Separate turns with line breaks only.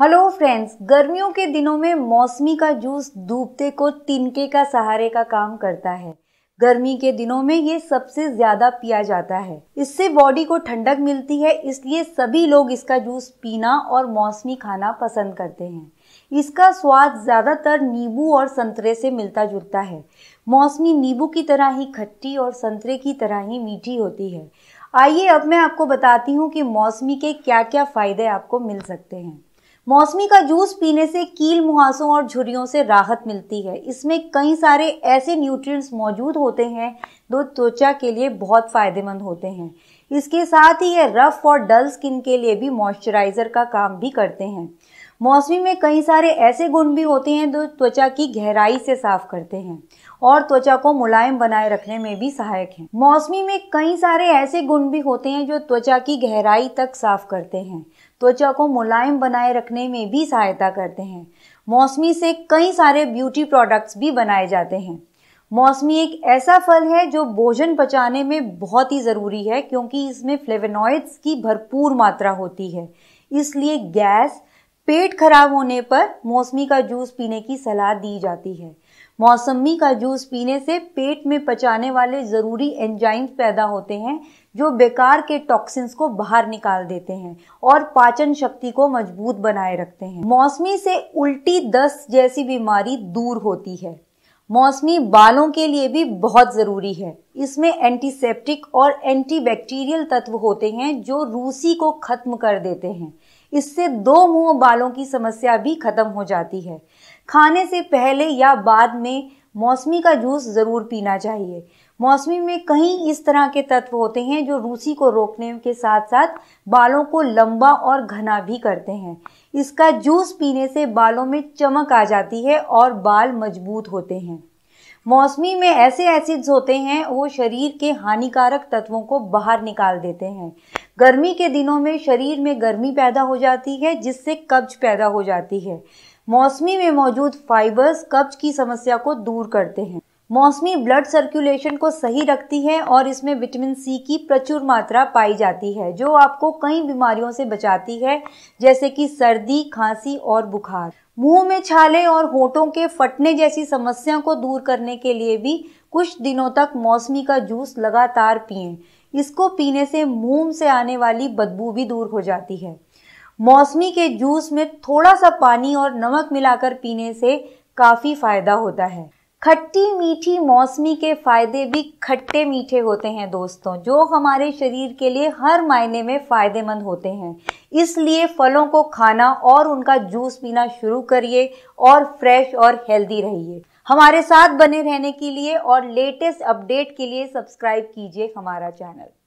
Hello friends गर्मियों के दिनों में मौसमी का जूस डूबते को तिनके का सहारे का काम करता है गर्मी के दिनों में ये सबसे ज्यादा पिया जाता है इससे बॉडी को ठंडक मिलती है इसलिए सभी लोग इसका जूस पीना और मौसमी खाना पसंद करते हैं इसका स्वाद ज़्यादातर नींबू और संतरे से मिलता जुलता है मौसमी नींबू की तरह ही खट्टी और संतरे की तरह ही मीठी होती है आइए अब मैं आपको बताती हूँ कि मौसमी के क्या क्या फ़ायदे आपको मिल सकते हैं मौसमी का जूस पीने से कील मुहासों और झुरियों से राहत मिलती है इसमें कई सारे ऐसे न्यूट्रिएंट्स मौजूद होते हैं जो त्वचा के लिए बहुत फायदेमंद होते हैं इसके साथ ही ये रफ और डल स्किन के लिए भी मॉइस्चराइजर का काम भी करते हैं मौसमी में कई सारे ऐसे गुण भी होते हैं जो त्वचा की गहराई से साफ करते हैं और त्वचा को मुलायम बनाए रखने में भी सहायक हैं। मौसमी में कई सारे ऐसे गुण भी होते हैं जो त्वचा की गहराई तक साफ करते हैं त्वचा को मुलायम बनाए रखने में भी सहायता करते हैं मौसमी से कई सारे ब्यूटी प्रोडक्ट्स भी बनाए जाते हैं मौसमी एक ऐसा फल है जो भोजन पचाने में बहुत ही ज़रूरी है क्योंकि इसमें फ्लेवेनॉइड्स की भरपूर मात्रा होती है इसलिए गैस पेट खराब होने पर मौसमी का जूस पीने की सलाह दी जाती है मौसमी का जूस पीने से पेट में पचाने वाले ज़रूरी एंजाइम्स पैदा होते हैं जो बेकार के टॉक्सिन्स को बाहर निकाल देते हैं और पाचन शक्ति को मजबूत बनाए रखते हैं मौसमी से उल्टी दस्त जैसी बीमारी दूर होती है मौसमी बालों के लिए भी बहुत ज़रूरी है इसमें एंटीसेप्टिक और एंटीबैक्टीरियल तत्व होते हैं जो रूसी को खत्म कर देते हैं इससे दो मुंह बालों की समस्या भी खत्म हो जाती है खाने से पहले या बाद में मौसमी का जूस ज़रूर पीना चाहिए मौसमी में कहीं इस तरह के तत्व होते हैं जो रूसी को रोकने के साथ साथ बालों को लंबा और घना भी करते हैं इसका जूस पीने से बालों में चमक आ जाती है और बाल मजबूत होते हैं मौसमी में ऐसे एसिड्स होते हैं वो शरीर के हानिकारक तत्वों को बाहर निकाल देते हैं गर्मी के दिनों में शरीर में गर्मी पैदा हो जाती है जिससे कब्ज पैदा हो जाती है मौसमी में मौजूद फाइबर्स कब्ज की समस्या को दूर करते हैं मौसमी ब्लड सर्कुलेशन को सही रखती है और इसमें विटामिन सी की प्रचुर मात्रा पाई जाती है जो आपको कई बीमारियों से बचाती है जैसे कि सर्दी खांसी और बुखार मुंह में छाले और होठों के फटने जैसी समस्या को दूर करने के लिए भी कुछ दिनों तक मौसमी का जूस लगातार पिएं इसको पीने से मुंह से आने वाली बदबू भी दूर हो जाती है मौसमी के जूस में थोड़ा सा पानी और नमक मिलाकर पीने से काफ़ी फायदा होता है खट्टी मीठी मौसमी के फायदे भी खट्टे मीठे होते हैं दोस्तों जो हमारे शरीर के लिए हर मायने में फ़ायदेमंद होते हैं इसलिए फलों को खाना और उनका जूस पीना शुरू करिए और फ्रेश और हेल्दी रहिए हमारे साथ बने रहने के लिए और लेटेस्ट अपडेट के लिए सब्सक्राइब कीजिए हमारा चैनल